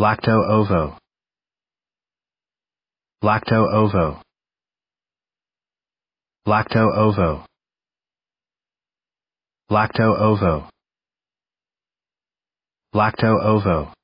lacto-ovo lacto-ovo lacto-ovo lacto-ovo lacto-ovo